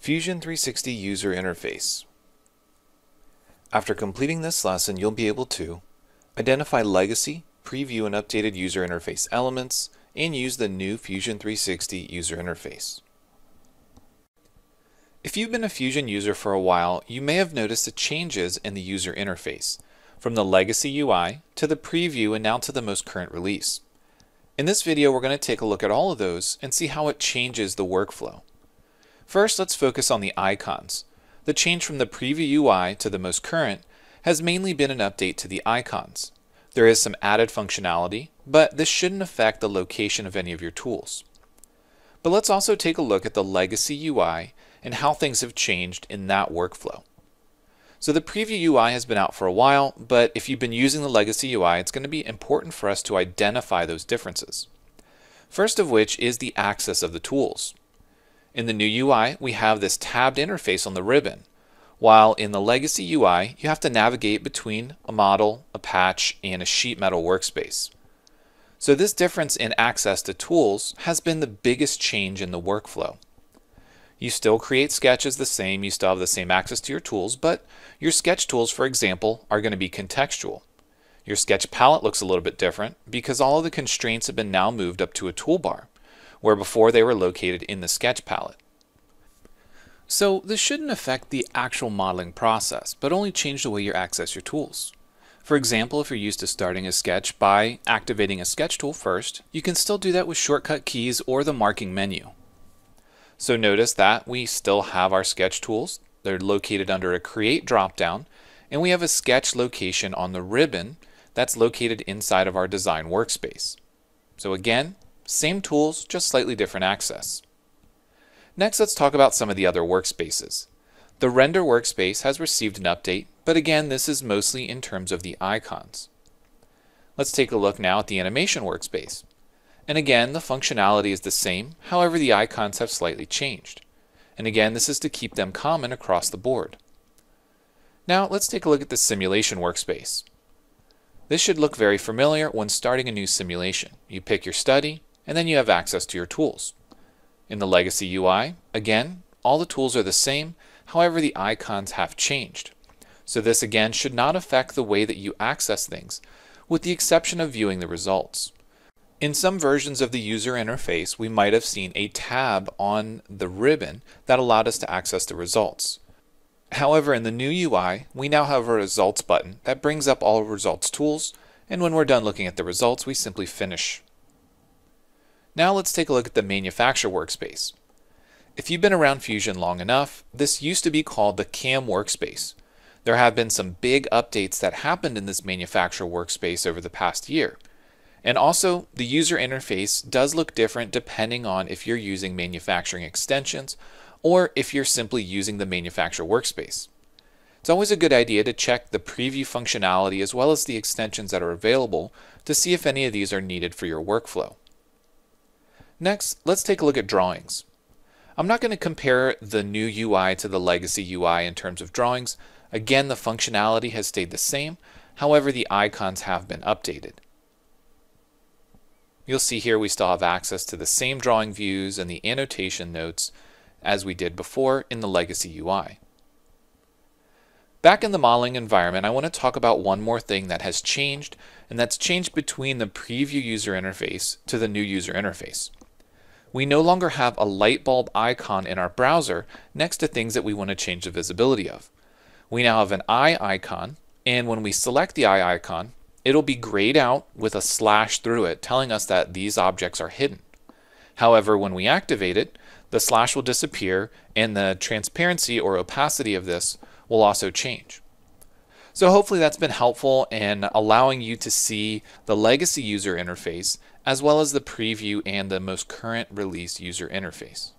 Fusion 360 User Interface. After completing this lesson, you'll be able to identify legacy, preview and updated user interface elements, and use the new Fusion 360 user interface. If you've been a Fusion user for a while, you may have noticed the changes in the user interface, from the legacy UI to the preview and now to the most current release. In this video, we're going to take a look at all of those and see how it changes the workflow. First, let's focus on the icons. The change from the preview UI to the most current has mainly been an update to the icons. There is some added functionality, but this shouldn't affect the location of any of your tools. But let's also take a look at the legacy UI and how things have changed in that workflow. So the preview UI has been out for a while, but if you've been using the legacy UI, it's going to be important for us to identify those differences. First of which is the access of the tools. In the new UI, we have this tabbed interface on the ribbon, while in the legacy UI, you have to navigate between a model, a patch, and a sheet metal workspace. So this difference in access to tools has been the biggest change in the workflow. You still create sketches the same, you still have the same access to your tools, but your sketch tools, for example, are going to be contextual. Your sketch palette looks a little bit different because all of the constraints have been now moved up to a toolbar where before they were located in the sketch palette. So this shouldn't affect the actual modeling process, but only change the way you access your tools. For example, if you're used to starting a sketch by activating a sketch tool first, you can still do that with shortcut keys or the marking menu. So notice that we still have our sketch tools. They're located under a create dropdown, and we have a sketch location on the ribbon that's located inside of our design workspace. So again, same tools, just slightly different access. Next, let's talk about some of the other workspaces. The render workspace has received an update, but again, this is mostly in terms of the icons. Let's take a look now at the animation workspace. And again, the functionality is the same, however the icons have slightly changed. And again, this is to keep them common across the board. Now, let's take a look at the simulation workspace. This should look very familiar when starting a new simulation. You pick your study, and then you have access to your tools. In the legacy UI, again, all the tools are the same, however the icons have changed. So this again should not affect the way that you access things, with the exception of viewing the results. In some versions of the user interface, we might have seen a tab on the ribbon that allowed us to access the results. However, in the new UI, we now have a results button that brings up all results tools, and when we're done looking at the results, we simply finish. Now let's take a look at the manufacture workspace. If you've been around Fusion long enough, this used to be called the CAM workspace. There have been some big updates that happened in this manufacture workspace over the past year. And also, the user interface does look different depending on if you're using manufacturing extensions or if you're simply using the manufacture workspace. It's always a good idea to check the preview functionality as well as the extensions that are available to see if any of these are needed for your workflow. Next, let's take a look at drawings. I'm not going to compare the new UI to the legacy UI in terms of drawings. Again, the functionality has stayed the same. However, the icons have been updated. You'll see here we still have access to the same drawing views and the annotation notes as we did before in the legacy UI. Back in the modeling environment, I want to talk about one more thing that has changed, and that's changed between the preview user interface to the new user interface we no longer have a light bulb icon in our browser next to things that we want to change the visibility of. We now have an eye icon, and when we select the eye icon, it'll be grayed out with a slash through it telling us that these objects are hidden. However, when we activate it, the slash will disappear and the transparency or opacity of this will also change. So hopefully that's been helpful in allowing you to see the legacy user interface as well as the preview and the most current release user interface.